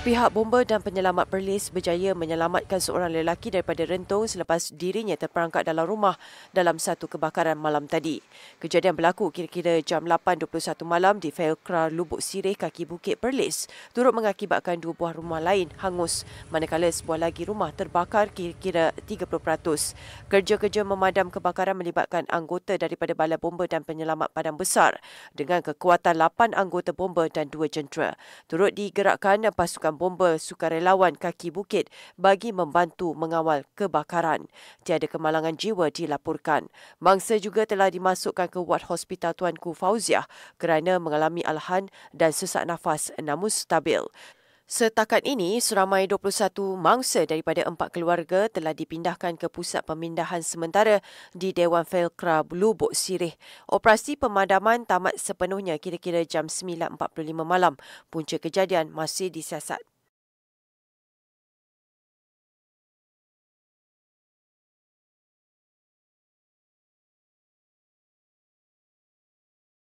Pihak Bomba dan penyelamat Perlis berjaya menyelamatkan seorang lelaki daripada rentung selepas dirinya terperangkap dalam rumah dalam satu kebakaran malam tadi. Kejadian berlaku kira-kira jam 8.21 malam di Felkra Lubuk Sirih kaki Bukit Perlis turut mengakibatkan dua buah rumah lain hangus manakala sebuah lagi rumah terbakar kira-kira 30%. Kerja-kerja memadam kebakaran melibatkan anggota daripada Balai Bomba dan penyelamat padang besar dengan kekuatan 8 anggota Bomba dan 2 jentera. Turut digerakkan pasukan menggunakan bomba sukarelawan kaki bukit bagi membantu mengawal kebakaran. Tiada kemalangan jiwa dilaporkan. Mangsa juga telah dimasukkan ke Wad Hospital Tuanku Fauziah kerana mengalami alahan dan sesak nafas namun stabil. Setakat ini, seramai 21 mangsa daripada empat keluarga telah dipindahkan ke pusat pemindahan sementara di Dewan Felkra Lubuk Sirih. Operasi pemadaman tamat sepenuhnya kira-kira jam 9.45 malam. Punca kejadian masih disiasat.